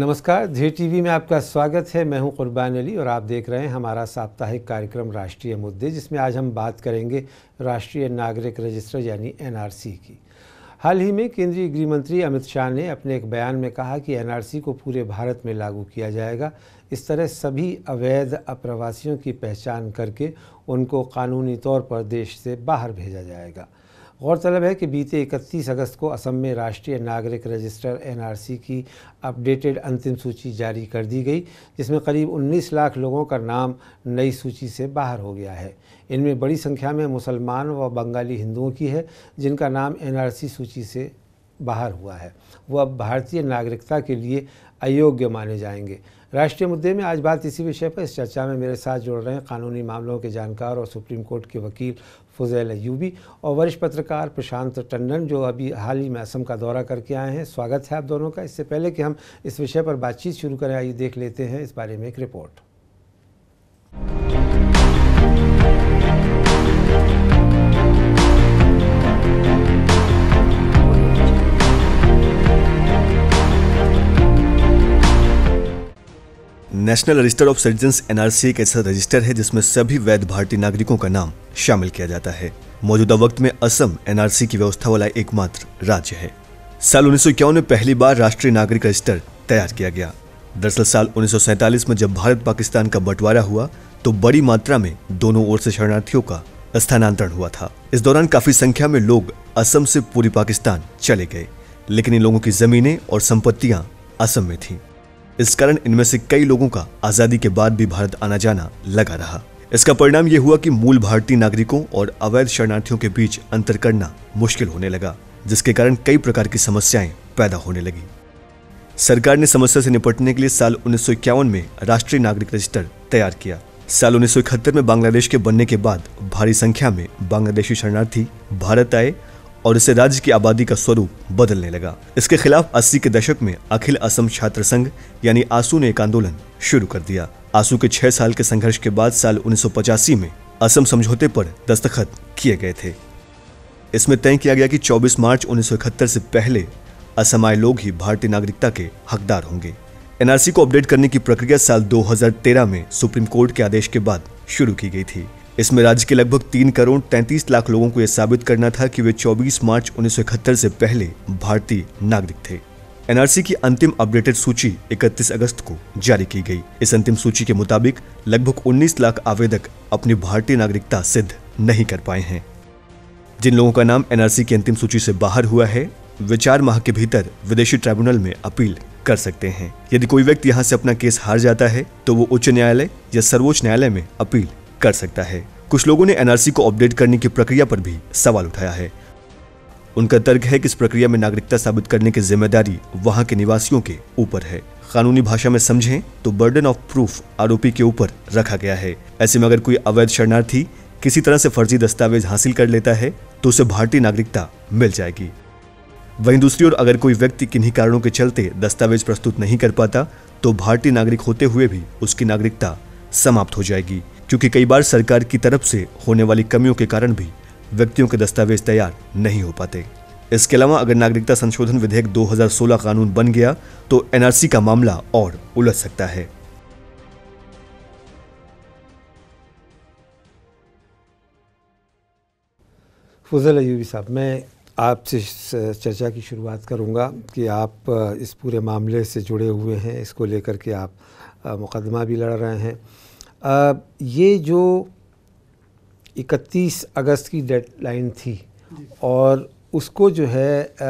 नमस्कार जी टीवी में आपका स्वागत है मैं हूं कुरबान अली और आप देख रहे हैं हमारा साप्ताहिक कार्यक्रम राष्ट्रीय मुद्दे जिसमें आज हम बात करेंगे राष्ट्रीय नागरिक रजिस्टर यानी एनआरसी की हाल ही में केंद्रीय गृह मंत्री अमित शाह ने अपने एक बयान में कहा कि एनआरसी को पूरे भारत में लागू किया जाएगा इस तरह सभी अवैध अप्रवासियों की पहचान करके उनको कानूनी तौर पर देश से बाहर भेजा जाएगा गौरतलब है कि बीते 31 अगस्त को असम में राष्ट्रीय नागरिक रजिस्टर एनआरसी की अपडेटेड अंतिम सूची जारी कर दी गई जिसमें करीब 19 लाख लोगों का नाम नई सूची से बाहर हो गया है इनमें बड़ी संख्या में मुसलमान व बंगाली हिंदुओं की है जिनका नाम एनआरसी सूची से बाहर हुआ है वो अब भारतीय नागरिकता के लिए अयोग्य माने जाएंगे राष्ट्रीय मुद्दे में आज बात इसी विषय पर इस चर्चा में मेरे साथ जुड़ रहे हैं कानूनी मामलों के जानकार और सुप्रीम कोर्ट के वकील फ़ुज़ैल अयूबी और वरिष्ठ पत्रकार प्रशांत टंडन जो अभी हाल ही में असम का दौरा करके आए हैं स्वागत है आप दोनों का इससे पहले कि हम इस विषय पर बातचीत शुरू करें आइए देख लेते हैं इस बारे में एक report national register of citizens NRC एक ऐसा रजिस्टर है जिसमें सभी वैध भारतीय नागरिकों का नाम शामिल किया जाता है मौजूदा वक्त में असम एनआरसी की व्यवस्था वाला एकमात्र राज्य है साल उन्नीस में पहली बार राष्ट्रीय नागरिक रजिस्टर तैयार किया गया दरअसल साल उन्नीस में जब भारत पाकिस्तान का बंटवारा हुआ तो बड़ी मात्रा में दोनों ओर से शरणार्थियों का स्थानांतरण हुआ था इस दौरान काफी संख्या में लोग असम से पूरी पाकिस्तान चले गए लेकिन इन लोगों की जमीनें और संपत्तियां असम में थीं इस कारण इनमें से कई लोगों का आजादी के बाद भी भारत आना जाना लगा रहा इसका परिणाम यह हुआ कि मूल भारतीय नागरिकों और अवैध शरणार्थियों के बीच अंतर करना मुश्किल होने लगा जिसके कारण कई प्रकार की समस्याएं पैदा होने लगी सरकार ने समस्या से निपटने के लिए साल उन्नीस में राष्ट्रीय नागरिक रजिस्टर तैयार किया साल उन्नीस में बांग्लादेश के बनने के बाद भारी संख्या में बांग्लादेशी शरणार्थी भारत आए और इसे राज्य की आबादी का स्वरूप बदलने लगा इसके खिलाफ 80 के दशक में अखिल असम छात्र संघ यानी आसू ने एक आंदोलन शुरू कर दिया आसू के छह साल के संघर्ष के बाद साल उन्नीस में असम समझौते पर दस्तखत किए गए थे इसमें तय किया गया कि 24 मार्च उन्नीस से पहले असम आए लोग ही भारतीय नागरिकता के हकदार होंगे एनआरसी को अपडेट करने की प्रक्रिया साल 2013 में सुप्रीम कोर्ट के आदेश के बाद शुरू की गई थी इसमें राज्य के लगभग तीन करोड़ तैंतीस लाख लोगों को यह साबित करना था कि वे 24 मार्च उन्नीस से पहले भारतीय नागरिक थे एनआरसी की अंतिम अपडेटेड सूची 31 अगस्त को जारी की गई इस अंतिम सूची के मुताबिक लगभग 19 लाख आवेदक अपनी भारतीय नागरिकता सिद्ध नहीं कर पाए हैं जिन लोगों का नाम एनआरसी की अंतिम सूची से बाहर हुआ है वे चार माह के भीतर विदेशी ट्रिब्यूनल में अपील कर सकते हैं यदि कोई व्यक्ति यहाँ से अपना केस हार जाता है तो वो उच्च न्यायालय या सर्वोच्च न्यायालय में अपील कर सकता है कुछ लोगों ने एनआरसी को अपडेट करने की प्रक्रिया पर भी सवाल उठाया है उनका तर्क है कि इस प्रक्रिया में नागरिकता साबित करने की जिम्मेदारी वहां के निवासियों के ऊपर है कानूनी भाषा में समझें तो बर्डन ऑफ प्रूफ आरोपी के ऊपर रखा गया है ऐसे में अगर कोई अवैध शरणार्थी किसी तरह से फर्जी दस्तावेज हासिल कर लेता है तो उसे भारतीय नागरिकता मिल जाएगी वहीं दूसरी ओर अगर कोई व्यक्ति किन्हीं कारणों के चलते दस्तावेज प्रस्तुत नहीं कर पाता तो भारतीय नागरिक होते हुए भी उसकी नागरिकता समाप्त हो जाएगी क्योंकि कई बार सरकार की तरफ से होने वाली कमियों के कारण भी व्यक्तियों के दस्तावेज तैयार नहीं हो पाते इसके अलावा अगर नागरिकता संशोधन विधेयक 2016 कानून बन गया तो एनआरसी का मामला और उलझ सकता है फजल अयूबी साहब मैं आपसे चर्चा की शुरुआत करूंगा कि आप इस पूरे मामले से जुड़े हुए हैं इसको लेकर के आप मुकदमा भी लड़ रहे हैं ये जो 31 अगस्त की डेडलाइन थी और उसको जो है आ,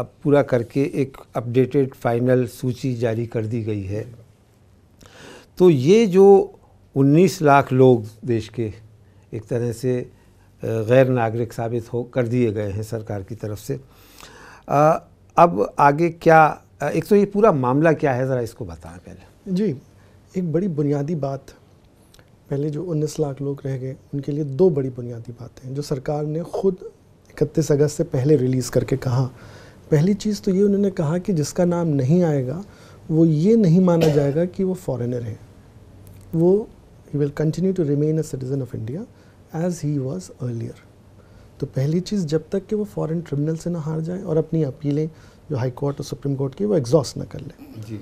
अब पूरा करके एक अपडेटेड फाइनल सूची जारी कर दी गई है तो ये जो 19 लाख लोग देश के एक तरह से गैर नागरिक साबित हो कर दिए गए हैं सरकार की तरफ से आ, अब आगे क्या एक तो ये पूरा मामला क्या है ज़रा इसको बताएं पहले जी एक बड़ी बुनियादी बात पहले जो 19 लाख लोग रह गए उनके लिए दो बड़ी बुनियादी बातें हैं जो सरकार ने खुद इकतीस अगस्त से पहले रिलीज़ करके कहा पहली चीज़ तो ये उन्होंने कहा कि जिसका नाम नहीं आएगा वो ये नहीं माना जाएगा कि वो फॉरेनर है वो he will continue to remain a citizen of India as he was earlier तो पहली चीज़ जब तक कि वो फॉरेन ट्रिब्यूनल से ना हार जाए और अपनी अपीलें जो हाई कोर्ट और सुप्रीम कोर्ट की वो एग्जॉस्ट ना कर लें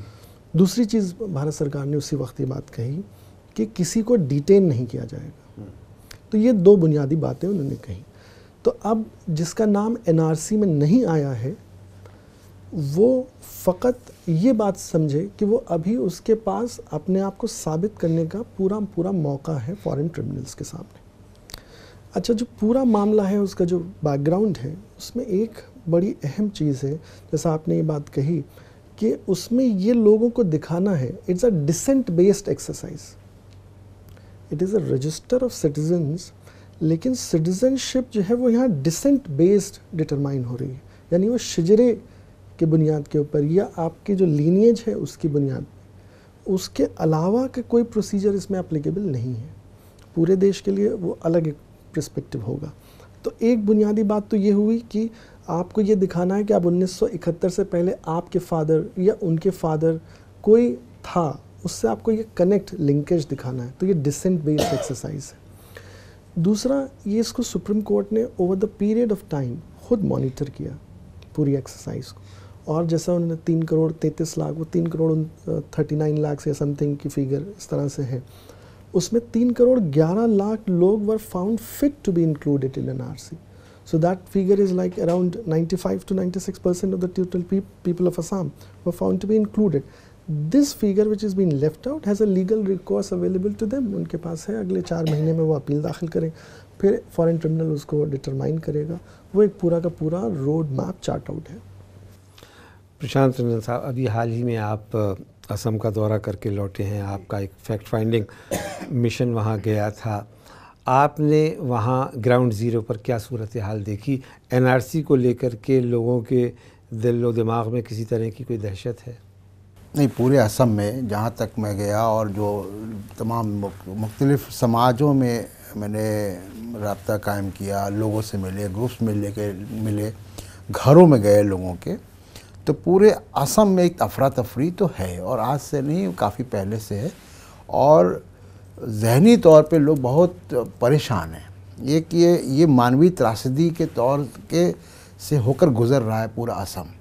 दूसरी चीज़ भारत सरकार ने उसी वक्त ये बात कही कि किसी को डिटेन नहीं किया जाएगा तो ये दो बुनियादी बातें उन्होंने कही तो अब जिसका नाम एनआरसी में नहीं आया है वो फ़कत ये बात समझे कि वो अभी उसके पास अपने आप को साबित करने का पूरा पूरा मौका है फॉरेन ट्रिब्यूनल्स के सामने अच्छा जो पूरा मामला है उसका जो बैकग्राउंड है उसमें एक बड़ी अहम चीज़ है जैसा आपने ये बात कही कि उसमें ये लोगों को दिखाना है it's a descent based exercise it is a register of citizens लेकिन सिटीजनशिप जो है वो यहाँ डिसेंट बेस्ड डिटरमाइन हो रही है यानी वो शिजरे के बुनियाद के ऊपर या आपकी जो लीनियज है उसकी बुनियाद उसके अलावा का कोई प्रोसीजर इसमें अप्लीकेबल नहीं है पूरे देश के लिए वो अलग एक प्रस्पेक्टिव होगा तो एक बुनियादी बात तो ये हुई कि आपको ये दिखाना है कि आप 1971 से पहले आपके फादर या उनके फादर कोई था उससे आपको ये कनेक्ट लिंकेज दिखाना है तो ये डिसेंट बेस्ड एक्सरसाइज है दूसरा ये इसको सुप्रीम कोर्ट ने over the period of time खुद मॉनिटर किया पूरी एक्सरसाइज को और जैसा उन्होंने तीन करोड़ तैंतीस लाख वो तीन करोड़ थर्टी नाइन लाख या समथिंग की फिगर इस तरह से है उसमें तीन करोड़ ग्यारह लाख लोग were found fit to be included in N R C So that figure is like around 95 to 96 percent of of total people of of Assam were found to be this figure which is been left out has a legal recourse available to them उनके पास है अगले चार महीने में वो appeal दाखिल करें फिर फॉरेन ट्रिब्यूनल उसको डिटरमाइन करेगा वो एक पूरा का पूरा रोड मैप चार्ट आउट है प्रशांत रंजन साहब अभी हाल ही में आप असम का दौरा करके लौटे हैं आपका एक फैक्ट फाइंडिंग मिशन वहाँ गया था आपने वहाँ ग्राउंड ज़ीरो पर क्या सूरत हाल देखी एनआरसी को लेकर के लोगों के दिल व दिमाग में किसी तरह की कोई दहशत है नहीं पूरे असम में जहाँ तक मैं गया और जो तमाम मुख्तलिफ़ समाजों में मैंने रबता कायम किया लोगों से मिले ग्रुप्स में लेके मिले घरों में गए लोगों के तो पूरे असम में एक अफरा तफरी तो है और आज से नहीं काफ़ी पहले से है और जहनी तौर पे लोग बहुत परेशान हैं एक ये ये मानवीय त्रासदी के तौर के से होकर गुज़र रहा है पूरा असम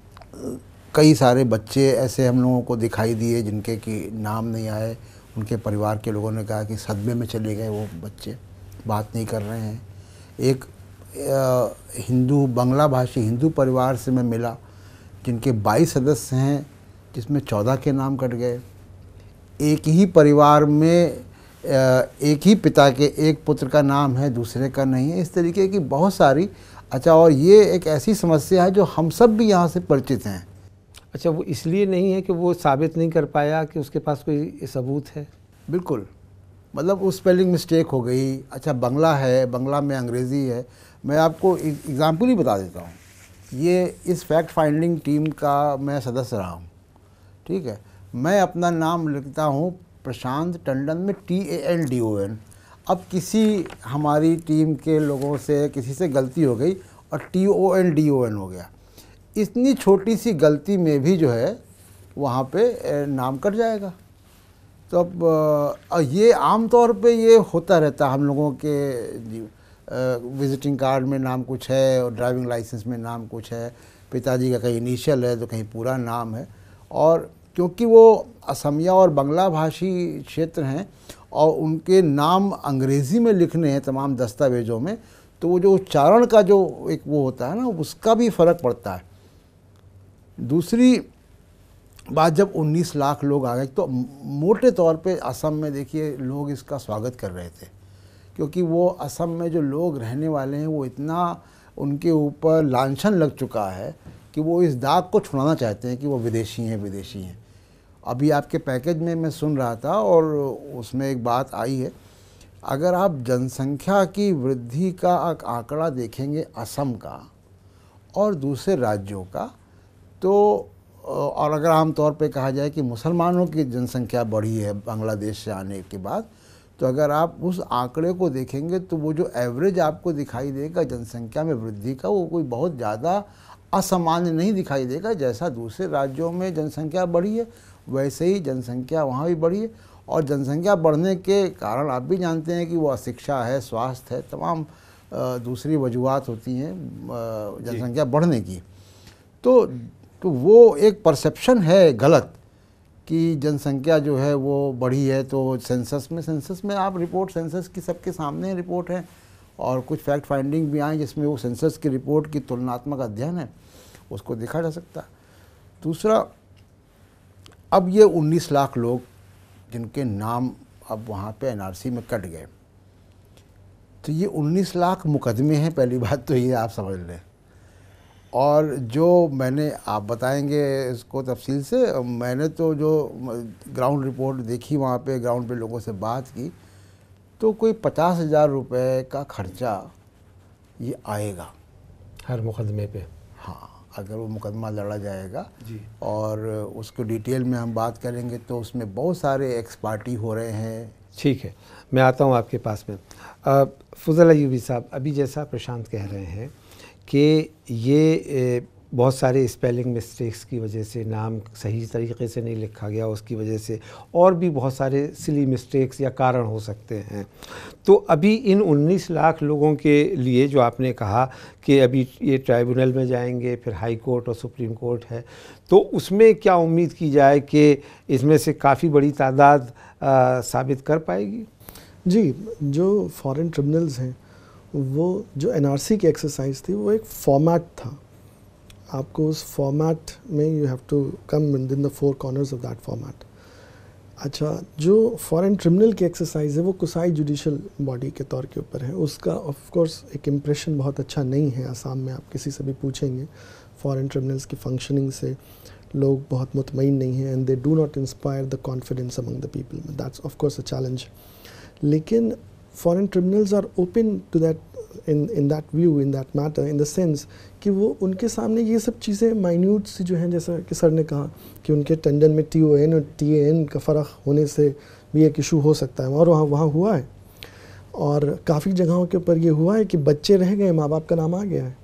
कई सारे बच्चे ऐसे हम लोगों को दिखाई दिए जिनके कि नाम नहीं आए उनके परिवार के लोगों ने कहा कि सदमे में चले गए वो बच्चे बात नहीं कर रहे हैं एक हिंदू बंगला भाषी हिंदू परिवार से मैं मिला जिनके 22 सदस्य हैं जिसमें 14 के नाम कट गए एक ही परिवार में एक ही पिता के एक पुत्र का नाम है दूसरे का नहीं है इस तरीके की बहुत सारी अच्छा और ये एक ऐसी समस्या है जो हम सब भी यहाँ से परिचित हैं अच्छा वो इसलिए नहीं है कि वो साबित नहीं कर पाया कि उसके पास कोई सबूत है बिल्कुल मतलब उस स्पेलिंग मिस्टेक हो गई अच्छा बंगला है बंगला में अंग्रेज़ी है मैं आपको एग्ज़ाम्पल ही बता देता हूँ ये इस फैक्ट फाइंडिंग टीम का मैं सदस्य रहा हूँ ठीक है मैं अपना नाम लिखता हूँ प्रशांत टंडन में T A L D O N अब किसी हमारी टीम के लोगों से किसी से गलती हो गई और T O N D O N हो गया इतनी छोटी सी गलती में भी जो है वहाँ पे नाम कट जाएगा तो अब ये आम तौर पे ये होता रहता है हम लोगों के विजिटिंग कार्ड में नाम कुछ है और ड्राइविंग लाइसेंस में नाम कुछ है पिताजी का कहीं इनिशियल है तो कहीं पूरा नाम है और क्योंकि वो असमिया और बंगला भाषी क्षेत्र हैं और उनके नाम अंग्रेज़ी में लिखने हैं तमाम दस्तावेज़ों में तो वो जो उच्चारण का जो एक वो होता है ना उसका भी फ़र्क पड़ता है दूसरी बात जब 19 लाख लोग आ गए तो मोटे तौर पे असम में देखिए लोग इसका स्वागत कर रहे थे क्योंकि वो असम में जो लोग रहने वाले हैं वो इतना उनके ऊपर लांछन लग चुका है कि वो इस दाग को छुड़ाना चाहते हैं कि वो विदेशी हैं विदेशी हैं अभी आपके पैकेज में मैं सुन रहा था और उसमें एक बात आई है अगर आप जनसंख्या की वृद्धि का आंकड़ा देखेंगे असम का और दूसरे राज्यों का तो और अगर आम तौर पे कहा जाए कि मुसलमानों की जनसंख्या बढ़ी है बांग्लादेश से आने के बाद तो अगर आप उस आंकड़े को देखेंगे तो वो जो एवरेज आपको दिखाई देगा जनसंख्या में वृद्धि का वो कोई बहुत ज़्यादा असामान्य नहीं दिखाई देगा जैसा दूसरे राज्यों में जनसंख्या बढ़ी है वैसे ही जनसंख्या वहाँ भी बढ़ी है और जनसंख्या बढ़ने के कारण आप भी जानते हैं कि वो अशिक्षा है स्वास्थ्य है तमाम दूसरी वजूहत होती हैं जनसंख्या बढ़ने की तो हम्म। तो वो एक परसेप्शन है गलत कि जनसंख्या जो है वो बढ़ी है तो सेंसस में सेंसस में आप रिपोर्ट सेंसस की सबके सामने रिपोर्ट है और कुछ फैक्ट फाइंडिंग भी आए जिसमें वो सेंसस की रिपोर्ट की तुलनात्मक अध्ययन है उसको देखा जा सकता दूसरा अब ये 19 लाख लोग जिनके नाम अब वहाँ पे एनआरसी में कट गए तो ये 19 लाख मुकदमे हैं पहली बात तो ये आप समझ लें और जो मैंने आप बताएंगे इसको तफसील से मैंने तो जो ग्राउंड रिपोर्ट देखी वहाँ पे ग्राउंड पे लोगों से बात की तो कोई पचास हज़ार रुपये का ख़र्चा ये आएगा हर मुकदमे पे हाँ अगर वो मुकदमा लड़ा जाएगा जी और उसको डिटेल में हम बात करेंगे तो उसमें बहुत सारे एक्सपार्टी हो रहे हैं ठीक है मैं आता हूँ आपके पास में फजल अयूबी साहब अभी जैसा प्रशांत कह रहे हैं कि ये बहुत सारे स्पेलिंग मिस्टेक्स की वजह से नाम सही तरीके से नहीं लिखा गया उसकी वजह से और भी बहुत सारे सिली मिस्टेक्स या कारण हो सकते हैं तो अभी इन 19 लाख लोगों के लिए जो आपने कहा कि अभी ये ट्राइब्यूनल में जाएंगे फिर हाई कोर्ट और सुप्रीम कोर्ट है तो उसमें क्या उम्मीद की जाए कि इसमें से काफ़ी बड़ी तादाद आ, साबित कर पाएगी जी जो फॉरेन ट्रिब्यूनल्स हैं वो जो एन की एक्सरसाइज थी वो एक फॉर्मेट था आपको उस फॉर्मेट में you have to come in the four corners of that format अच्छा जो फॉरेन ट्रिब्यूनल की एक्सरसाइज है वो कुसाई जुडिशल बॉडी के तौर के ऊपर है उसका ऑफ कोर्स एक इम्प्रेशन बहुत अच्छा नहीं है आसाम में आप किसी से भी पूछेंगे फॉरेन ट्रिब्यूनल्स की फंक्शनिंग से लोग बहुत मुतमिन नहीं हैं and they do not inspire the confidence among the people that's of course a challenge लेकिन foreign tribunals are open to that in in that view in that matter in the sense कि वो उनके सामने ये सब चीज़ें माइन्यूट सी जो हैं जैसा कि सर ने कहा कि उनके टेंडन में टी ओ एन और टी एन का फ़र्क होने से भी एक इशू हो सकता है और वहाँ वहाँ हुआ है और काफ़ी जगहों के ऊपर ये हुआ है कि बच्चे रह गए माँ बाप का नाम आ गया है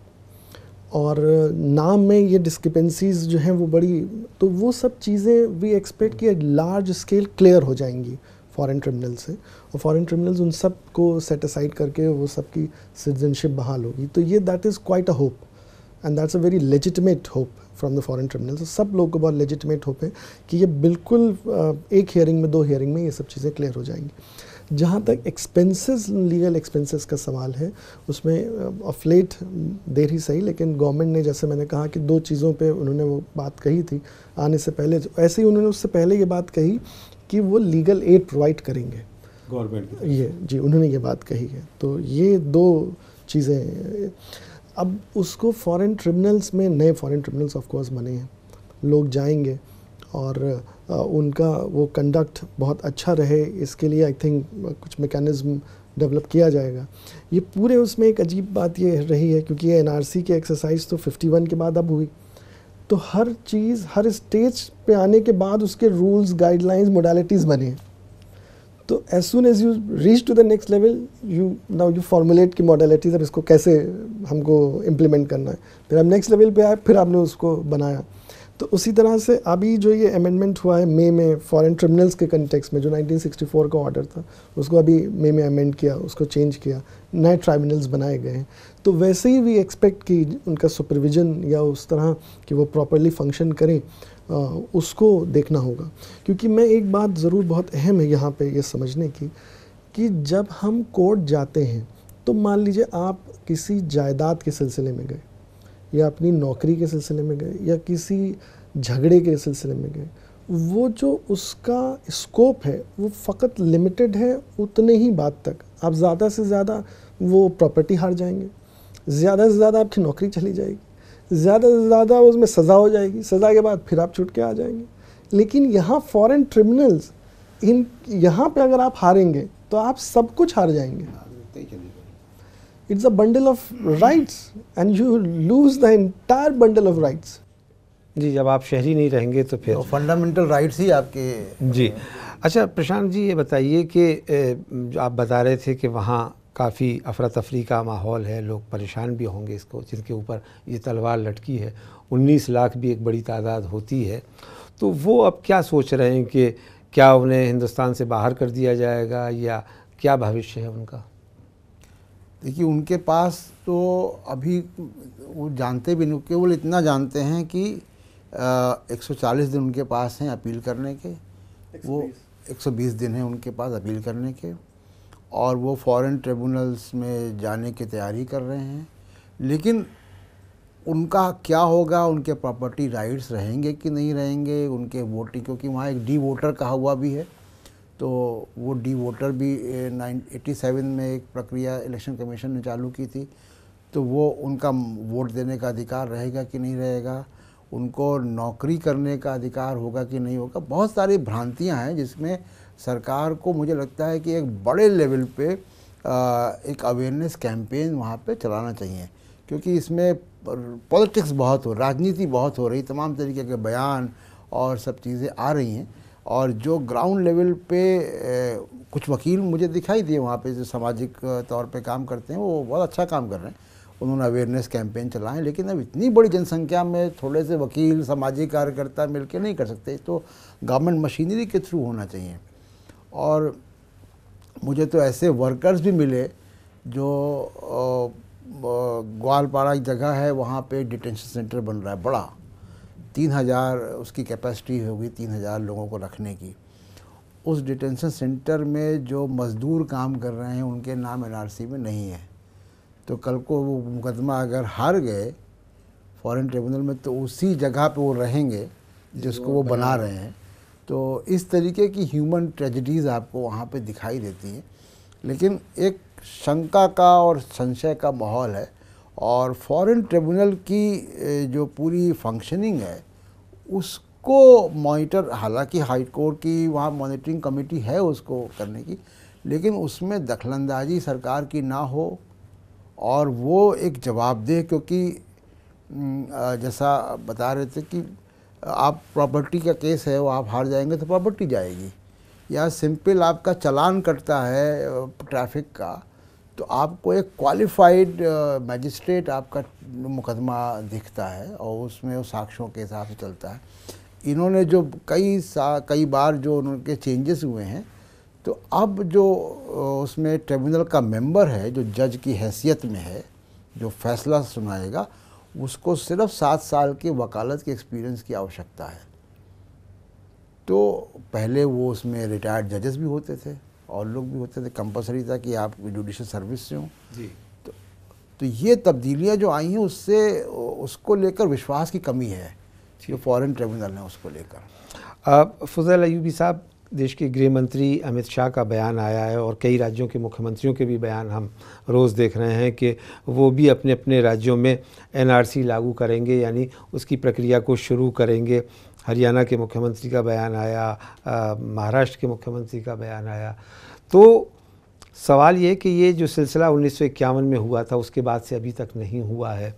और नाम में ये डिस्क्रिपेंसीज जो हैं वो बड़ी तो वो सब चीज़ें वी एक्सपेक्ट कि लार्ज स्केल क्लियर हो जाएंगी फॉरेन ट्रिब्यूनल से और फॉरेन क्रिमिनल्स उन सब को सेटिसाइड करके वो सब की सिटीजनशिप बहाल होगी तो ये that is quite a hope and that's a very legitimate hope from the foreign tribunal सब लोगों को बहुत लेजिटमेट होप है कि ये बिल्कुल एक हियरिंग में दो हियरिंग में ये सब चीज़ें क्लियर हो जाएंगी जहाँ तक एक्सपेंसेस लीगल एक्सपेंसेस का सवाल है उसमें ऑफ लेट देर ही सही लेकिन गवर्नमेंट ने जैसे मैंने कहा कि दो चीज़ों पे उन्होंने वो बात कही थी आने से पहले ऐसे ही उन्होंने उससे पहले ये बात कही कि वो लीगल एड प्रोवाइड करेंगे गवर्नमेंट ये जी उन्होंने ये बात कही है तो ये दो चीज़ें अब उसको फॉरेन ट्रिब्यूनल्स में नए फॉरेन ट्रिब्यूनल्स ऑफ कोर्स बने हैं लोग जाएंगे और उनका वो कंडक्ट बहुत अच्छा रहे इसके लिए आई थिंक कुछ मेकैनिज़्म डेवलप किया जाएगा ये पूरे उसमें एक अजीब बात ये रही है क्योंकि ये एन के एक्सरसाइज तो 51 के बाद अब हुई तो हर चीज़ हर स्टेज पे आने के बाद उसके रूल्स गाइडलाइंस मोडालिटीज़ बने तो as soon as you reach to the next level you now you formulate की मॉडालिटीज़ अब इसको कैसे हमको इम्प्लीमेंट करना है फिर हम नेक्स्ट लेवल पे आए फिर आपने उसको बनाया तो उसी तरह से अभी जो ये अमेंडमेंट हुआ है मे में फॉरेन ट्रिब्यूनल्स के कंटेक्स में जो 1964 का ऑर्डर था उसको अभी मे में अमेंड किया उसको चेंज किया नए ट्राइब्यूनल्स बनाए गए हैं तो वैसे ही वी एक्सपेक्ट कि उनका सुपरविजन या उस तरह कि वो प्रॉपरली फंक्शन करें आ, उसको देखना होगा क्योंकि मैं एक बात ज़रूर बहुत अहम है यहाँ पर ये समझने की कि जब हम कोर्ट जाते हैं तो मान लीजिए आप किसी जायदाद के सिलसिले में गए या अपनी नौकरी के सिलसिले में गए या किसी झगड़े के सिलसिले में गए वो जो उसका स्कोप है वो फ़कत लिमिटेड है उतने ही बात तक आप ज़्यादा से ज़्यादा वो प्रॉपर्टी हार जाएंगे ज़्यादा से ज़्यादा आपकी नौकरी चली जाएगी ज़्यादा से ज़्यादा उसमें सज़ा हो जाएगी सज़ा के बाद फिर आप छुट के आ जाएंगे लेकिन यहाँ फॉरेन ट्रिब्यूनल्स इन यहाँ पे अगर आप हारेंगे तो आप सब कुछ हार जाएंगे it's a bundle of rights and you lose the entire bundle of rights जी जब आप शहरी नहीं रहेंगे तो फिर फंडामेंटल तो राइट्स ही आपके जी अच्छा प्रशांत जी ये बताइए कि आप बता रहे थे कि वहाँ काफ़ी अफरा तफरी का माहौल है लोग परेशान भी होंगे इसको जिनके ऊपर ये तलवार लटकी है 19 लाख भी एक बड़ी तादाद होती है तो वो अब क्या सोच रहे हैं कि क्या उन्हें हिंदुस्तान से बाहर कर दिया जाएगा या क्या भविष्य है उनका देखिए उनके पास तो अभी वो जानते भी नहीं केवल इतना जानते हैं कि एक 140 दिन उनके पास हैं अपील करने के 120. वो 120 दिन हैं उनके पास अपील करने के और वो फॉरेन ट्रिब्यूनल्स में जाने की तैयारी कर रहे हैं लेकिन उनका क्या होगा उनके प्रॉपर्टी राइट्स रहेंगे कि नहीं रहेंगे उनके वोटिंग क्योंकि वहाँ एक डी वोटर कहा हुआ भी है तो वो डी वोटर भी नाइन सेवन में एक प्रक्रिया इलेक्शन कमीशन ने चालू की थी तो वो उनका वोट देने का अधिकार रहेगा कि नहीं रहेगा उनको नौकरी करने का अधिकार होगा कि नहीं होगा बहुत सारी भ्रांतियां हैं जिसमें सरकार को मुझे लगता है कि एक बड़े लेवल पे एक अवेयरनेस कैंपेन वहाँ पे चलाना चाहिए क्योंकि इसमें पॉलिटिक्स बहुत हो राजनीति बहुत हो रही तमाम तरीके के बयान और सब चीज़ें आ रही हैं और जो ग्राउंड लेवल पे कुछ वकील मुझे दिखाई दिए वहाँ पे जो सामाजिक तौर पे काम करते हैं वो बहुत अच्छा काम कर रहे हैं उन्होंने अवेयरनेस कैंपेन चलाएं लेकिन अब इतनी बड़ी जनसंख्या में थोड़े से वकील सामाजिक कार्यकर्ता मिल नहीं कर सकते तो गवर्नमेंट मशीनरी के थ्रू होना चाहिए और मुझे तो ऐसे वर्कर्स भी मिले जो ग्वालपाड़ा एक जगह है वहाँ पे डिटेंशन सेंटर बन रहा है बड़ा तीन हज़ार उसकी कैपेसिटी होगी तीन हज़ार लोगों को रखने की उस डिटेंशन सेंटर में जो मज़दूर काम कर रहे हैं उनके नाम एनआरसी में नहीं है तो कल को वो मुकदमा अगर हार गए फॉरेन ट्रिब्यूनल में तो उसी जगह पे वो रहेंगे जिसको वो बना रहे हैं तो इस तरीके की ह्यूमन ट्रेजिडीज़ आपको वहाँ पे दिखाई देती हैं लेकिन एक शंका का और संशय का माहौल है और फॉरेन ट्रिब्यूनल की जो पूरी फंक्शनिंग है उसको मॉनिटर हालांकि हाई कोर्ट की वहाँ मॉनिटरिंग कमेटी है उसको करने की लेकिन उसमें दखलंदाजी सरकार की ना हो और वो एक जवाब दे क्योंकि जैसा बता रहे थे कि आप प्रॉपर्टी का केस है वो आप हार जाएंगे तो प्रॉपर्टी जाएगी या सिंपल आपका चलान कटता है ट्रैफिक का तो आपको एक क्वालिफाइड मजिस्ट्रेट आपका मुकदमा दिखता है और उसमें वो साक्ष्यों के हिसाब से चलता है इन्होंने जो कई सा कई बार जो उनके चेंजेस हुए हैं तो अब जो उसमें ट्रिब्यूनल का मेंबर है जो जज की हैसियत में है जो फैसला सुनाएगा उसको सिर्फ सात साल की वकालत के एक्सपीरियंस की आवश्यकता है तो पहले वो उसमें रिटायर्ड जजेस भी होते थे और लोग भी होते थे कंपलसरी था कि आप जुडिशल सर्विस से हों तो, तो ये तब्दीलियाँ जो आई हैं उससे उसको लेकर विश्वास की कमी है जो फॉरेन ट्रिब्यूनल है उसको लेकर फजल अयूबी साहब देश के गृह मंत्री अमित शाह का बयान आया है और कई राज्यों के मुख्यमंत्रियों के भी बयान हम रोज़ देख रहे हैं कि वो भी अपने अपने राज्यों में एनआरसी लागू करेंगे यानी उसकी प्रक्रिया को शुरू करेंगे हरियाणा के मुख्यमंत्री का बयान आया महाराष्ट्र के मुख्यमंत्री का बयान आया तो सवाल ये कि ये जो सिलसिला उन्नीस में हुआ था उसके बाद से अभी तक नहीं हुआ है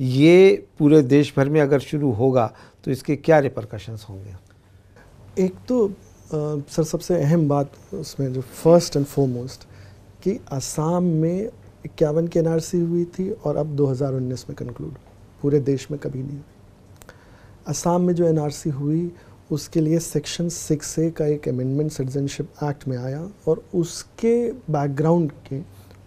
ये पूरे देश भर में अगर शुरू होगा तो इसके क्या रिप्रकशंस होंगे एक तो आ, सर सबसे अहम बात उसमें जो फर्स्ट एंड फॉरमोस्ट कि असम में इक्यावन की एन हुई थी और अब 2019 में कंक्लूड पूरे देश में कभी नहीं हुई असम में जो एन हुई उसके लिए सेक्शन सिक्स ए का एक अमेंडमेंट सिटीजनशिप एक्ट में आया और उसके बैकग्राउंड के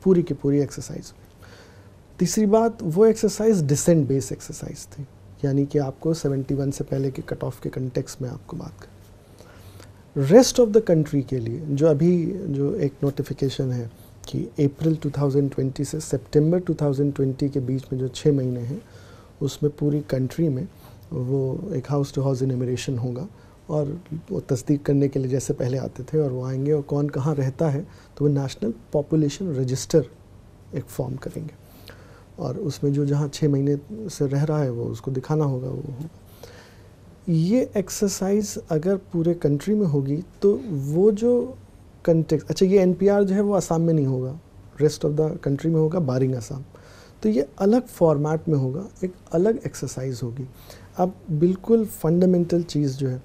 पूरी की पूरी एक्सरसाइज हुई तीसरी बात वो एक्सरसाइज डिसेंट बेस एक्सरसाइज थी यानी कि आपको 71 से पहले के कट ऑफ के कंटेक्स में आपको बात कर रेस्ट ऑफ द कंट्री के लिए जो अभी जो एक नोटिफिकेशन है कि अप्रैल 2020 से सितंबर 2020 के बीच में जो छः महीने हैं उसमें पूरी कंट्री में वो एक हाउस टू हाउस इनमेशन होगा और वो तस्दीक करने के लिए जैसे पहले आते थे और वो आएंगे और कौन कहाँ रहता है तो वो नेशनल पॉपुलेशन रजिस्टर एक फॉर्म करेंगे और उसमें जो जहाँ छः महीने से रह रहा है वो उसको दिखाना होगा वो होगा ये एक्सरसाइज अगर पूरे कंट्री में होगी तो वो जो कंटेक्स अच्छा ये एन जो है वो आसाम में नहीं होगा रेस्ट ऑफ द कंट्री में होगा बारिंग आसाम तो ये अलग फॉर्मेट में होगा एक अलग एक्सरसाइज होगी अब बिल्कुल फंडामेंटल चीज़ जो है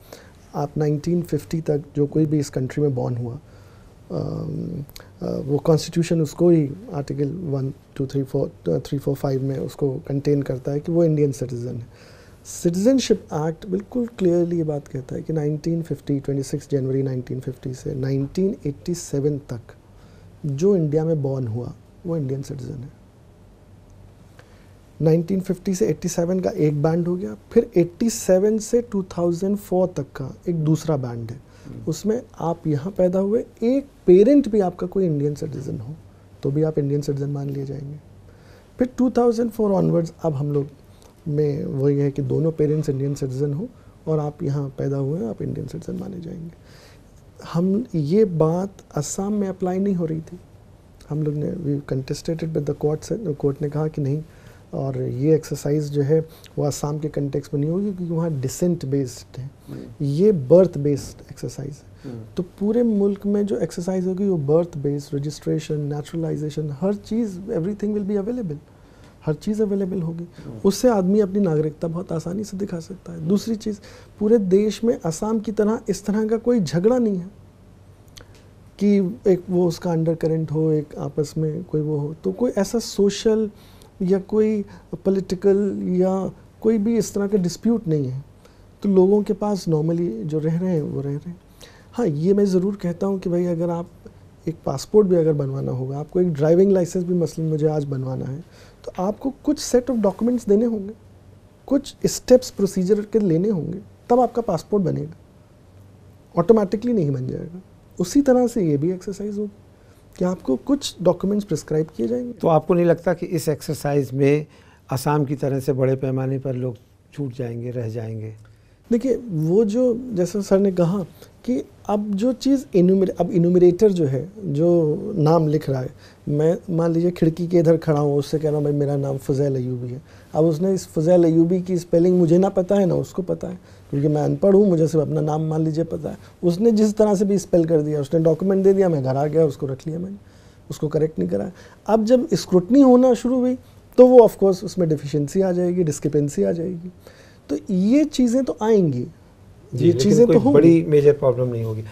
आप 1950 तक जो कोई भी इस कंट्री में बॉर्न हुआ आ, आ, वो कॉन्स्टिट्यूशन उसको ही article one two three four three four five में उसको कंटेन करता है कि वो इंडियन सिटीज़न है सिटीज़नशिप एक्ट बिल्कुल क्लियरली ये बात कहता है कि 1950 26 जनवरी 1950 से 1987 तक जो इंडिया में बॉर्न हुआ वो इंडियन सिटीज़न है 1950 से 87 का एक बैंड हो गया फिर 87 से 2004 तक का एक दूसरा बैंड है hmm. उसमें आप यहाँ पैदा हुए एक पेरेंट भी आपका कोई इंडियन सिटीज़न हो तो भी आप इंडियन सिटीज़न मान लिए जाएंगे फिर 2004 ऑनवर्ड्स अब हम लोग में वही है कि दोनों पेरेंट्स इंडियन सिटीज़न हो और आप यहाँ पैदा हुए आप इंडियन सिटीज़न माने जाएंगे हम ये बात असम में अप्लाई नहीं हो रही थी हम लोग ने we contestated with the court से कोर्ट ने कहा कि नहीं और ये एक्सरसाइज जो है वो आसाम के कंटेक्स में नहीं होगी क्योंकि वहाँ डिसेंट बेस्ड है हम्म। ये बर्थ बेस्ड एक्सरसाइज है हम्म। तो पूरे मुल्क में जो एक्सरसाइज होगी वो बर्थ बेस्ड रजिस्ट्रेशन नेचुरलाइजेशन हर चीज़ एवरीथिंग विल बी अवेलेबल हर चीज़ अवेलेबल होगी हम्म। उससे आदमी अपनी नागरिकता बहुत आसानी से दिखा सकता है दूसरी चीज़ पूरे देश में आसाम की तरह इस तरह का कोई झगड़ा नहीं है कि एक वो उसका अंडर करेंट हो एक आपस में कोई वो हो तो कोई ऐसा सोशल या कोई पॉलिटिकल या कोई भी इस तरह का डिस्प्यूट नहीं है तो लोगों के पास नॉर्मली जो रह रहे हैं वो रह रहे हैं हाँ ये मैं ज़रूर कहता हूँ कि भाई अगर आप एक पासपोर्ट भी अगर बनवाना होगा आपको एक ड्राइविंग लाइसेंस भी मसलन मुझे आज बनवाना है तो आपको कुछ सेट ऑफ डॉक्यूमेंट्स देने होंगे कुछ स्टेप्स प्रोसीजर के लेने होंगे तब आपका पासपोर्ट बनेगा ऑटोमेटिकली नहीं बन जाएगा उसी तरह से ये भी एक्सरसाइज होगी क्या आपको कुछ डॉक्यूमेंट्स प्रिस्क्राइब किए जाएंगे तो आपको नहीं लगता कि इस एक्सरसाइज में आसाम की तरह से बड़े पैमाने पर लोग छूट जाएंगे रह जाएंगे देखिए वो जो जैसा सर ने कहा कि अब जो चीज़ इनुमरे अब इनुमरेटर जो है जो नाम लिख रहा है मैं मान लीजिए खिड़की के इधर खड़ा हूँ उससे कह रहा हूँ भाई मेरा नाम फजैल अयूबी है अब उसने इस फजैल अयूबी की स्पेलिंग मुझे ना पता है ना उसको पता है क्योंकि मैं अनपढ़ हूँ मुझे सिर्फ अपना नाम मान लीजिए पता है उसने जिस तरह से भी स्पेल कर दिया उसने डॉक्यूमेंट दे दिया मैं घर आ गया उसको रख लिया मैंने उसको करेक्ट नहीं कराया अब जब स्क्रूटनी होना शुरू हुई तो वो ऑफकोर्स उसमें डिफिशेंसी आ जाएगी डिस्क्रिपेंसी आ जाएगी तो ये चीज़ें तो आएंगी ये चीज़ें तो बड़ी मेजर प्रॉब्लम नहीं होगी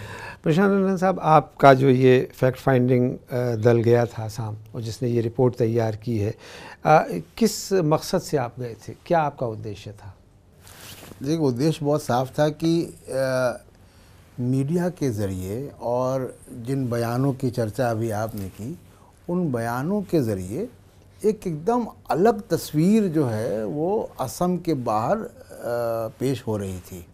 प्रशांत रंजन साहब आपका जो ये फैक्ट फाइंडिंग दल गया था आसाम और जिसने ये रिपोर्ट तैयार की है आ, किस मकसद से आप गए थे क्या आपका उद्देश्य था देखिए उद्देश्य बहुत साफ था कि आ, मीडिया के ज़रिए और जिन बयानों की चर्चा अभी आपने की उन बयानों के ज़रिए एक एकदम अलग तस्वीर जो है वो असम के बाहर आ, पेश हो रही थी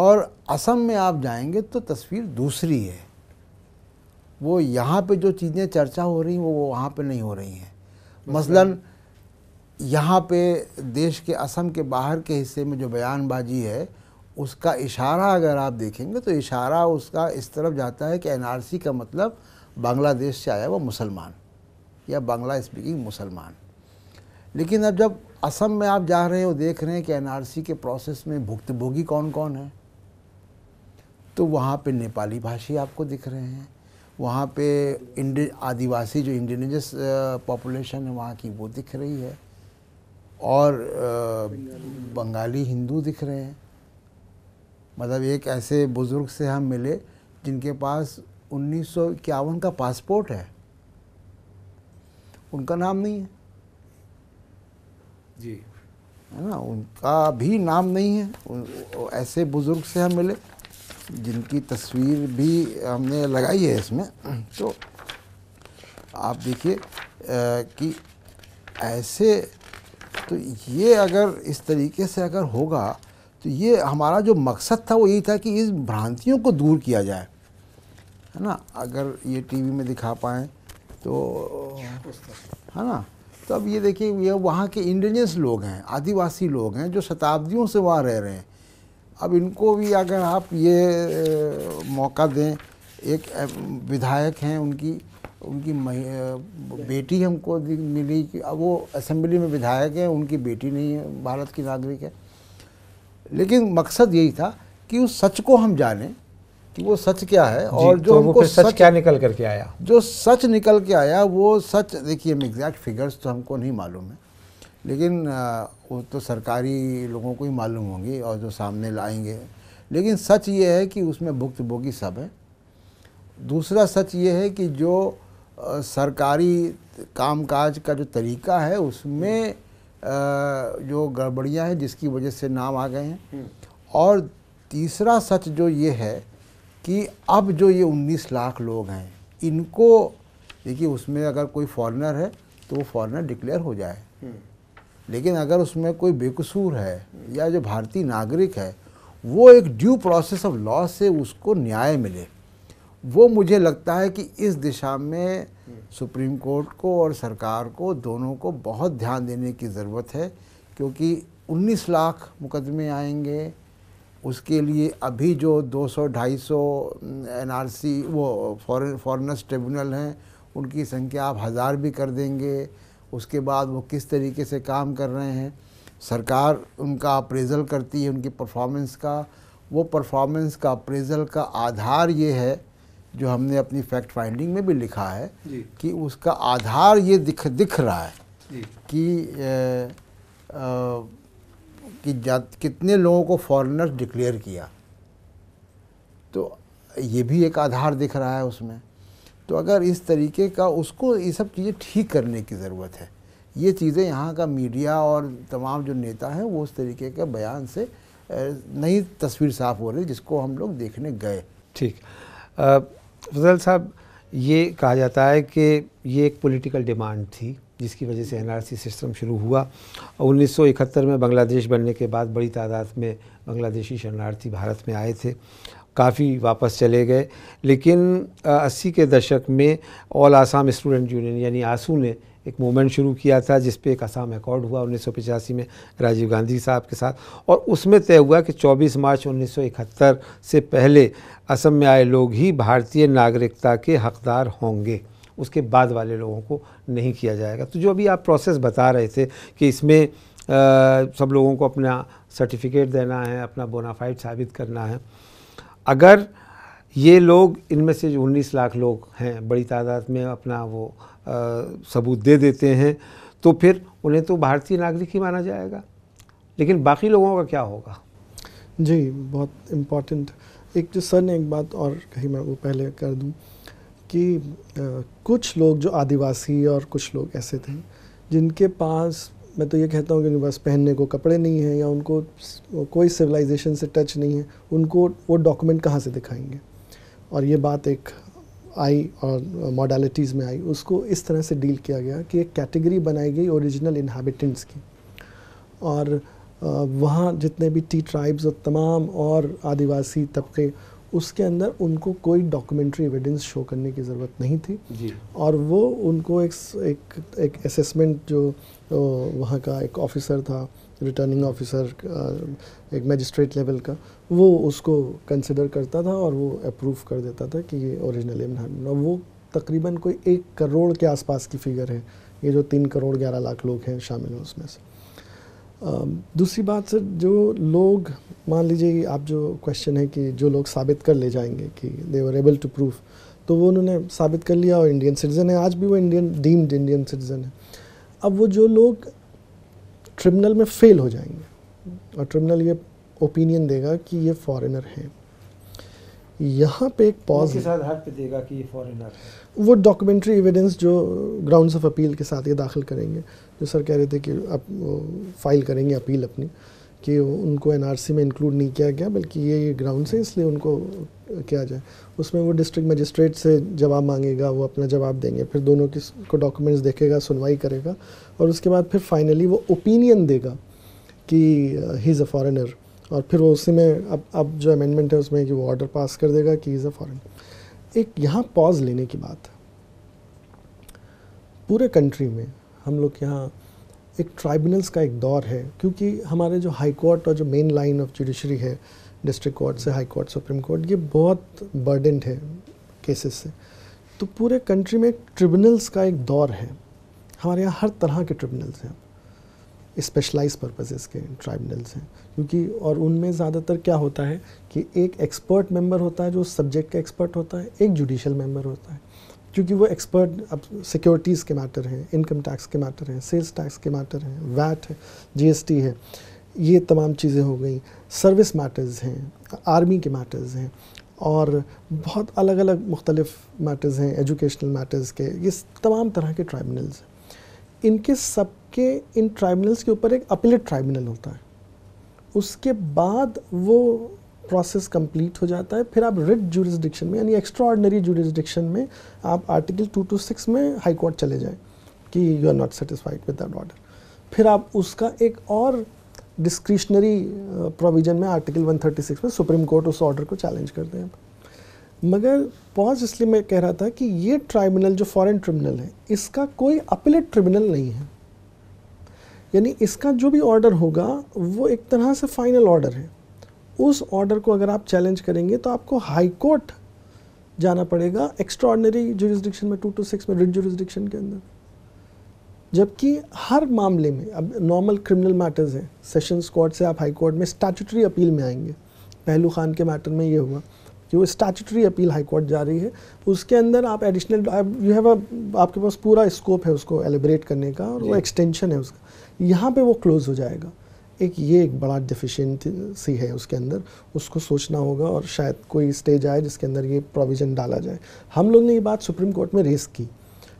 और असम में आप जाएंगे तो तस्वीर दूसरी है वो यहाँ पे जो चीज़ें चर्चा हो रही हैं वो वहाँ पे नहीं हो रही हैं मसलन यहाँ पे देश के असम के बाहर के हिस्से में जो बयानबाजी है उसका इशारा अगर आप देखेंगे तो इशारा उसका इस तरफ जाता है कि एनआरसी का मतलब बांग्लादेश से आया वो मुसलमान या बांग्ला स्पीकिंग मुसलमान लेकिन अब जब असम में आप जा रहे हो देख रहे हैं कि एनआरसी के प्रोसेस में भुक्तभोगी कौन कौन है तो वहाँ पे नेपाली भाषी आपको दिख रहे हैं वहाँ पे इंड आदिवासी जो इंडिजिनस पॉपुलेशन है वहाँ की वो दिख रही है और बंगाली हिंदू दिख रहे हैं मतलब एक ऐसे बुज़ुर्ग से हम मिले जिनके पास उन्नीस का पासपोर्ट है उनका नाम नहीं है जी है ना उनका भी नाम नहीं है ऐसे बुज़ुर्ग से हम मिले जिनकी तस्वीर भी हमने लगाई है इसमें तो आप देखिए कि ऐसे तो ये अगर इस तरीके से अगर होगा तो ये हमारा जो मकसद था वो यही था कि इस भ्रांतियों को दूर किया जाए है ना अगर ये टीवी में दिखा पाएँ तो है ना तो अब ये देखिए ये वहाँ के इंडिजिनस लोग हैं आदिवासी लोग हैं जो शताब्दियों से वहाँ रह रहे हैं अब इनको भी अगर आप ये मौका दें एक विधायक हैं उनकी उनकी बेटी हमको मिली कि अब वो असेंबली में विधायक हैं उनकी बेटी नहीं है भारत की नागरिक है लेकिन मकसद यही था कि उस सच को हम जानें कि वो सच क्या है और जो तो हमको सच, सच क्या निकल करके आया जो सच निकल के आया वो सच देखिए हम एग्जैक्ट फिगर्स तो हमको नहीं मालूम है लेकिन वो तो सरकारी लोगों को ही मालूम होंगी और जो सामने लाएंगे लेकिन सच ये है कि उसमें भुक्तभोगी सब हैं दूसरा सच ये है कि जो सरकारी कामकाज का जो तरीका है उसमें जो गड़बड़ियां हैं जिसकी वजह से नाम आ गए हैं हम्म। और तीसरा सच जो ये है कि अब जो ये 19 लाख लोग हैं इनको देखिए उसमें अगर कोई फॉरेनर है तो वो फॉरेनर डिक्लेयर हो जाए हम्म। लेकिन अगर उसमें कोई बेकसूर है हम्म। या जो भारतीय नागरिक है वो एक ड्यू प्रोसेस ऑफ लॉ से उसको न्याय मिले वो मुझे लगता है कि इस दिशा में सुप्रीम कोर्ट को और सरकार को दोनों को बहुत ध्यान देने की ज़रूरत है क्योंकि 19 लाख मुकदमे आएंगे उसके लिए अभी जो 200-250 एनआरसी वो फॉरन फॉरनर्स ट्रिब्यूनल हैं उनकी संख्या आप हज़ार भी कर देंगे उसके बाद वो किस तरीके से काम कर रहे हैं सरकार उनका अप्रेज़ल करती है उनकी परफॉर्मेंस का वो परफॉर्मेंस का अप्रेज़ल का आधार ये है जो हमने अपनी फैक्ट फाइंडिंग में भी लिखा है कि उसका आधार ये दिख दिख रहा है कि ए, आ, कि कितने लोगों को फॉरेनर्स डिक्लेयर किया तो ये भी एक आधार दिख रहा है उसमें तो अगर इस तरीके का उसको ये सब चीज़ें ठीक करने की ज़रूरत है ये चीज़ें यहाँ का मीडिया और तमाम जो नेता हैं वो उस तरीके के बयान से नई तस्वीर साफ हो रही जिसको हम लोग देखने गए ठीक फजल साहब ये कहा जाता है कि ये एक पॉलिटिकल डिमांड थी जिसकी वजह से एनआरसी सिस्टम शुरू हुआ और 1971 में बांग्लादेश बनने के बाद बड़ी तादाद में बांग्लादेशी शरणार्थी भारत में आए थे काफ़ी वापस चले गए लेकिन अस्सी के दशक में ऑल आसाम स्टूडेंट यूनियन यानी आसू ने एक मूवमेंट शुरू किया था जिस पे एक आसाम अकॉर्ड हुआ उन्नीस में राजीव गांधी साहब के साथ और उसमें तय हुआ कि 24 मार्च 1971 से पहले असम में आए लोग ही भारतीय नागरिकता के हकदार होंगे उसके बाद वाले लोगों को नहीं किया जाएगा तो जो अभी आप प्रोसेस बता रहे थे कि इसमें आ, सब लोगों को अपना सर्टिफिकेट देना है अपना बोनाफाइड साबित करना है अगर ये लोग इनमें से जो उन्नीस लाख लोग हैं बड़ी तादाद में अपना वो सबूत दे देते हैं तो फिर उन्हें तो भारतीय नागरिक ही माना जाएगा लेकिन बाकी लोगों का क्या होगा जी बहुत इम्पोर्टेंट एक जो सर ने एक बात और कही मैं वो पहले कर दूं कि आ, कुछ लोग जो आदिवासी और कुछ लोग ऐसे थे जिनके पास मैं तो ये कहता हूँ कि उनके पास पहनने को कपड़े नहीं हैं या उनको कोई सिविलाइजेशन से टच नहीं है उनको वो डॉक्यूमेंट कहाँ से दिखाएंगे और ये बात एक आई और मॉडलिटीज़ में आई उसको इस तरह से डील किया गया कि एक कैटेगरी बनाई गई ओरिजिनल इन्हाबिटेंट्स की और वहाँ जितने भी टी ट्राइब्स और तमाम और आदिवासी तबके उसके अंदर उनको कोई डॉक्यूमेंट्री एविडेंस शो करने की ज़रूरत नहीं थी और वो उनको एक एक एक असेसमेंट जो वहाँ का एक ऑफिसर था रिटर्निंग ऑफिसर uh, एक मजिस्ट्रेट लेवल का वो उसको कंसिडर करता था और वो अप्रूव कर देता था कि ये ओरिजिनल एम और वो तकरीबन कोई एक करोड़ के आसपास की फिगर है ये जो तीन करोड़ ग्यारह लाख लोग हैं शामिल हैं उसमें से दूसरी बात सर जो लोग मान लीजिए आप जो क्वेश्चन है कि जो लोग साबित कर ले जाएंगे कि they were able to proof तो वो उन्होंने साबित कर लिया और इंडियन सिटीज़न है आज भी वो इंडियन डीम्ड इंडियन सिटीज़न है अब वो जो लोग ट्रिब्यूनल में फेल हो जाएंगे और ट्रिब्यूनल ये ओपिनियन देगा कि ये फॉरेनर हैं यहाँ पे एक पॉज के साथ हाथ पे देगा कि ये फॉरेनर है वो डॉक्यूमेंट्री एविडेंस जो ग्राउंड्स ऑफ अपील के साथ ये दाखिल करेंगे जो सर कह रहे थे कि आप फाइल करेंगे अपील अपनी कि उनको एनआरसी में इंक्लूड नहीं किया गया बल्कि ये ग्राउंड से इसलिए उनको किया जाए उसमें वो डिस्ट्रिक्ट मजिस्ट्रेट से जवाब मांगेगा वो अपना जवाब देंगे फिर दोनों किस को डॉक्यूमेंट्स देखेगा सुनवाई करेगा और उसके बाद फिर फाइनली वो ओपिनियन देगा कि ही इज़ अ फॉरेनर और फिर वो उसी में अब अब जो अमेंडमेंट है उसमें कि वो ऑर्डर पास कर देगा कि इज़ अ फॉरन एक यहाँ पॉज लेने की बात है पूरे कंट्री में हम लोग यहाँ एक ट्राइबूनल्स का एक दौर है क्योंकि हमारे जो हाई कोर्ट और जो मेन लाइन ऑफ जुडिशरी है डिस्ट्रिक्ट कोर्ट से हाई कोर्ट सुप्रीम कोर्ट ये बहुत बर्डेंट है केसेस से तो पूरे कंट्री में ट्रिब्यूनल्स का एक दौर है हमारे यहाँ हर तरह के ट्रिब्यूनल्स हैं स्पेशलाइज पर्पसेस के ट्राइबूनल्स हैं क्योंकि और उनमें ज़्यादातर क्या होता है कि एक एक्सपर्ट मेंबर होता है जो सब्जेक्ट का एक्सपर्ट होता है एक जुडिशल मेंबर होता है क्योंकि वो एक्सपर्ट अब सिक्योरिटीज़ के मैटर हैं इनकम टैक्स के मैटर हैं सेल्स टैक्स के मैटर हैं वैट है जीएसटी है ये तमाम चीज़ें हो गई सर्विस मैटर्स हैं आर्मी के मैटर्स हैं और बहुत अलग अलग मुख्तलिफ मैटर्स हैं एजुकेशनल मैटर्स के ये तमाम तरह के ट्राइबूनल्स हैं इनके सबके इन ट्राइबूनल्स के ऊपर एक अपीलेट ट्राइबूनल होता है उसके बाद वो प्रोसेस कंप्लीट हो जाता है फिर आप रिट जुरिस्डिक्शन में यानी एक्स्ट्राऑर्डनरी जुरिस्डिक्शन में आप आर्टिकल टू टू सिक्स में हाई कोर्ट चले जाएं कि you are not satisfied with that order फिर आप उसका एक और डिस्क्रिशनरी प्रोविजन uh, में आर्टिकल 136 में सुप्रीम कोर्ट उस ऑर्डर को चैलेंज कर दें मगर पॉज इसलिए मैं कह रहा था कि ये ट्राइब्यूनल जो फॉरेन ट्रिब्यूनल है इसका कोई अपीलेट ट्रिब्यूनल नहीं है यानी इसका जो भी ऑर्डर होगा वो एक तरह से फाइनल ऑर्डर है उस ऑर्डर को अगर आप चैलेंज करेंगे तो आपको हाई कोर्ट जाना पड़ेगा एक्स्ट्रॉर्डनरी जुरिस्डिक्शन में टू टू सिक्स में रिट जुरिस्डिक्शन के अंदर जबकि हर मामले में अब नॉर्मल क्रिमिनल मैटर्स हैं सेशन कोर्ट से आप हाई कोर्ट में स्टैचुटरी अपील में आएंगे पहलू खान के मैटर में ये हुआ कि वो स्टैचुटरी अपील हाई कोर्ट जा रही है उसके अंदर आप एडिशनल यू हैव आपके पास पूरा स्कोप है उसको एलिब्रेट करने का और वो एक्सटेंशन है उसका यहाँ पे वो क्लोज़ हो जाएगा एक ये एक बड़ा डिफिशेंसी है उसके अंदर उसको सोचना होगा और शायद कोई स्टेज आए जिसके अंदर ये प्रोविज़न डाला जाए हम लोग ने ये बात सुप्रीम कोर्ट में रेस की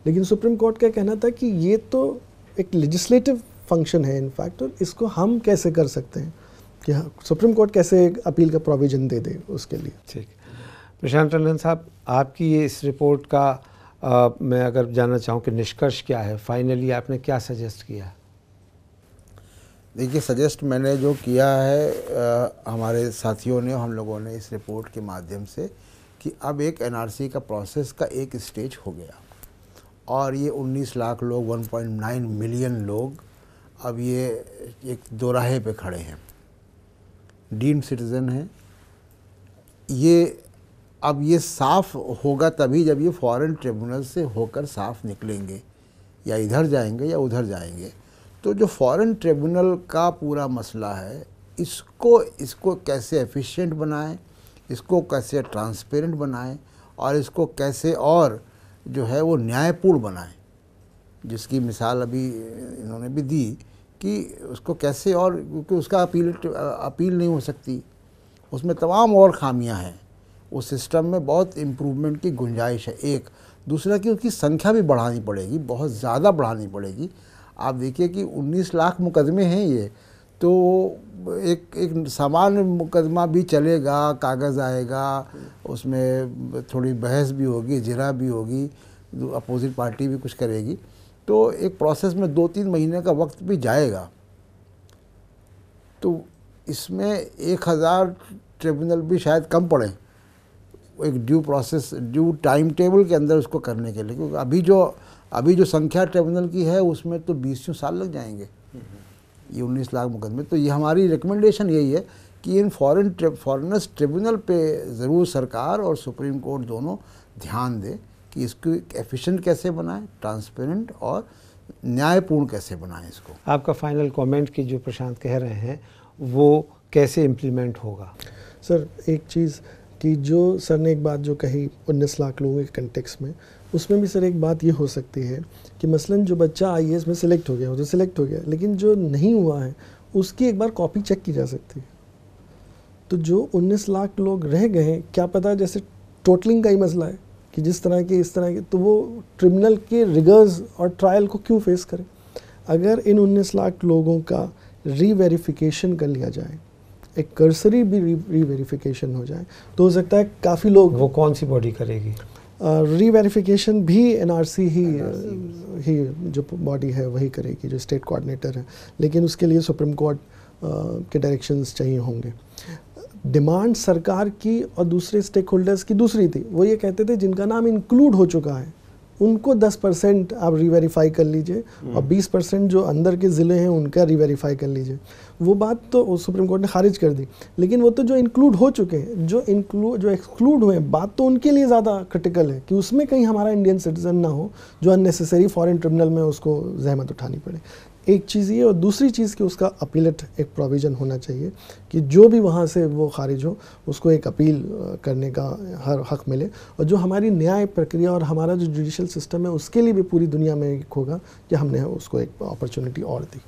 लेकिन सुप्रीम कोर्ट का कहना था कि ये तो एक लेजिस्लेटिव फंक्शन है इनफैक्ट और इसको हम कैसे कर सकते हैं कि हाँ, सुप्रीम कोर्ट कैसे एक अपील का प्रोविज़न दे दे उसके लिए ठीक प्रशांत रंजन साहब आपकी ये इस रिपोर्ट का आ, मैं अगर जानना चाहूँ कि निष्कर्ष क्या है फाइनली आपने क्या सजेस्ट किया देखिए सजेस्ट मैंने जो किया है आ, हमारे साथियों ने हम लोगों ने इस रिपोर्ट के माध्यम से कि अब एक एनआरसी का प्रोसेस का एक स्टेज हो गया और ये 19 लाख लोग 1.9 मिलियन लोग अब ये एक दोराहे पे खड़े हैं डीम्ड सिटीज़न हैं ये अब ये साफ़ होगा तभी जब ये फॉरेन ट्रिब्यूनल से होकर साफ़ निकलेंगे या इधर जाएंगे या उधर जाएंगे तो जो फॉरेन ट्रिब्यूनल का पूरा मसला है इसको इसको कैसे एफिशिएंट बनाएं इसको कैसे ट्रांसपेरेंट बनाएं और इसको कैसे और जो है वो न्यायपूर्ण बनाएं जिसकी मिसाल अभी इन्होंने भी दी कि उसको कैसे और क्योंकि उसका अपील अपील नहीं हो सकती उसमें तमाम और खामियां हैं उस सिस्टम में बहुत इम्प्रूवमेंट की गुंजाइश है एक दूसरा कि उसकी संख्या भी बढ़ानी पड़ेगी बहुत ज़्यादा बढ़ानी पड़ेगी आप देखिए कि 19 लाख मुकदमे हैं ये तो एक एक सामान्य मुकदमा भी चलेगा कागज़ आएगा उसमें थोड़ी बहस भी होगी जरा भी होगी अपोजिट पार्टी भी कुछ करेगी तो एक प्रोसेस में दो तीन महीने का वक्त भी जाएगा तो इसमें एक हज़ार ट्रिब्यूनल भी शायद कम पड़े एक due process due time table के अंदर उसको करने के लिए क्योंकि अभी जो अभी जो संख्या ट्रिब्यूनल की है उसमें तो बीसों साल लग जाएंगे ये उन्नीस लाख मुकदमे तो ये हमारी रिकमेंडेशन यही है कि इन फॉरेन फॉरनर्स ट्रिब्यूनल पे ज़रूर सरकार और सुप्रीम कोर्ट दोनों ध्यान दें कि इसको एफिशिएंट कैसे बनाएं ट्रांसपेरेंट और न्यायपूर्ण कैसे बनाएं इसको आपका फाइनल कमेंट की जो प्रशांत कह रहे हैं वो कैसे इम्प्लीमेंट होगा सर एक चीज़ कि जो सर ने एक बात जो कही उन्नीस लाख लोगों के कंटेक्स में उसमें भी सर एक बात ये हो सकती है कि मसलन जो बच्चा आई में सिलेक्ट हो गया हो तो सिलेक्ट हो गया लेकिन जो नहीं हुआ है उसकी एक बार कॉपी चेक की जा सकती है तो जो 19 लाख लोग रह गए हैं क्या पता जैसे टोटलिंग का ही मसला है कि जिस तरह के इस तरह के तो वो ट्रिमिनल के रिगर्स और ट्रायल को क्यों फेस करें अगर इन 19 लाख लोगों का रीवेरिफिकेशन कर लिया जाए एक कर्सरी भी री हो जाए तो हो सकता है काफ़ी लोग वो कौन सी बॉडी करेगी रीवेरिफिकेशन भी एनआरसी ही NRC. ही जो बॉडी है वही करेगी जो स्टेट कोऑर्डिनेटर है लेकिन उसके लिए सुप्रीम कोर्ट के डायरेक्शंस चाहिए होंगे डिमांड सरकार की और दूसरे स्टेक होल्डर्स की दूसरी थी वो ये कहते थे जिनका नाम इंक्लूड हो चुका है उनको 10 परसेंट आप रिवेरीफाई कर लीजिए हम्म। और 20 परसेंट जो अंदर के ज़िले हैं उनका रिवेरीफाई कर लीजिए वो बात तो सुप्रीम कोर्ट ने खारिज कर दी लेकिन वो तो जो इंक्लूड हो चुके हैं जो इंक्लू जो एक्सक्लूड हुए हैं बात तो उनके लिए ज़्यादा क्रिटिकल है कि उसमें कहीं हमारा इंडियन सिटीज़न ना हो जो अननेसेसरी फॉरेन ट्रिब्यूनल में उसको जहमत उठानी पड़े एक चीज़ ये और दूसरी चीज़ कि उसका अपीलेट एक प्रोविज़न होना चाहिए कि जो भी वहाँ से वो खारिज हो उसको एक अपील करने का हर हक मिले और जो हमारी न्याय प्रक्रिया और हमारा जो जुडिशल सिस्टम है उसके लिए भी पूरी दुनिया में एक होगा कि हमने उसको एक अपॉर्चुनिटी और दी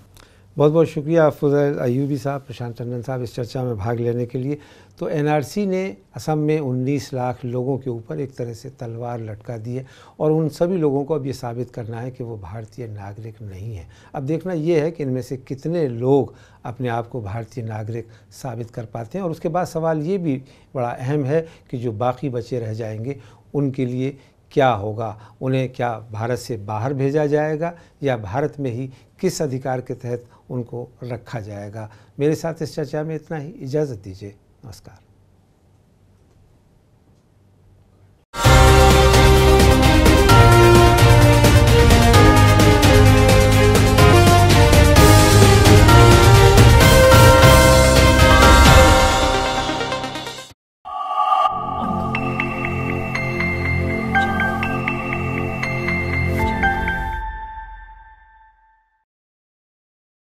बहुत बहुत शुक्रिया फजल अयूबी साहब प्रशांत टंडन साहब इस चर्चा में भाग लेने के लिए तो एनआरसी ने असम में 19 लाख लोगों के ऊपर एक तरह से तलवार लटका दी है और उन सभी लोगों को अब ये साबित करना है कि वो भारतीय नागरिक नहीं है अब देखना ये है कि इनमें से कितने लोग अपने आप को भारतीय नागरिक साबित कर पाते हैं और उसके बाद सवाल ये भी बड़ा अहम है कि जो बाकी बचे रह जाएंगे उनके लिए क्या होगा उन्हें क्या भारत से बाहर भेजा जाएगा या भारत में ही किस अधिकार के तहत उनको रखा जाएगा मेरे साथ इस चर्चा में इतना ही इजाज़त दीजिए नमस्कार